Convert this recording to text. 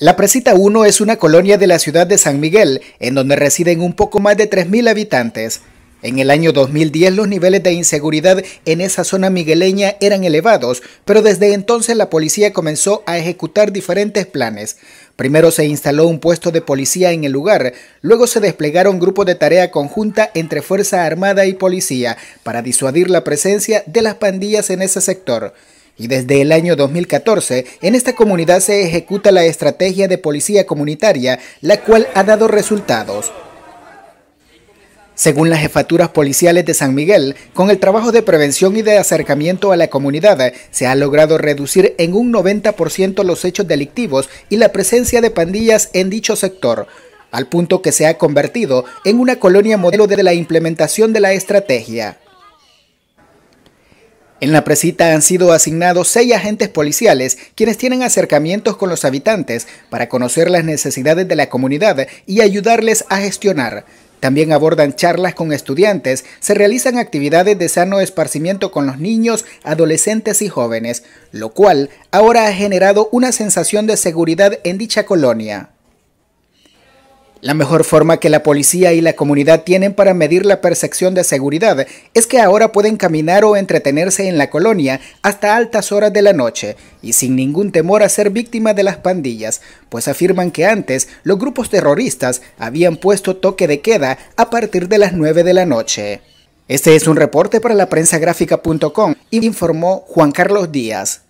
La Presita 1 es una colonia de la ciudad de San Miguel, en donde residen un poco más de 3.000 habitantes. En el año 2010 los niveles de inseguridad en esa zona migueleña eran elevados, pero desde entonces la policía comenzó a ejecutar diferentes planes. Primero se instaló un puesto de policía en el lugar, luego se desplegaron grupos de tarea conjunta entre Fuerza Armada y Policía para disuadir la presencia de las pandillas en ese sector. Y desde el año 2014, en esta comunidad se ejecuta la estrategia de policía comunitaria, la cual ha dado resultados. Según las jefaturas policiales de San Miguel, con el trabajo de prevención y de acercamiento a la comunidad, se ha logrado reducir en un 90% los hechos delictivos y la presencia de pandillas en dicho sector, al punto que se ha convertido en una colonia modelo de la implementación de la estrategia. En la presita han sido asignados seis agentes policiales, quienes tienen acercamientos con los habitantes para conocer las necesidades de la comunidad y ayudarles a gestionar. También abordan charlas con estudiantes, se realizan actividades de sano esparcimiento con los niños, adolescentes y jóvenes, lo cual ahora ha generado una sensación de seguridad en dicha colonia. La mejor forma que la policía y la comunidad tienen para medir la percepción de seguridad es que ahora pueden caminar o entretenerse en la colonia hasta altas horas de la noche y sin ningún temor a ser víctima de las pandillas, pues afirman que antes los grupos terroristas habían puesto toque de queda a partir de las 9 de la noche. Este es un reporte para la prensa y informó Juan Carlos Díaz.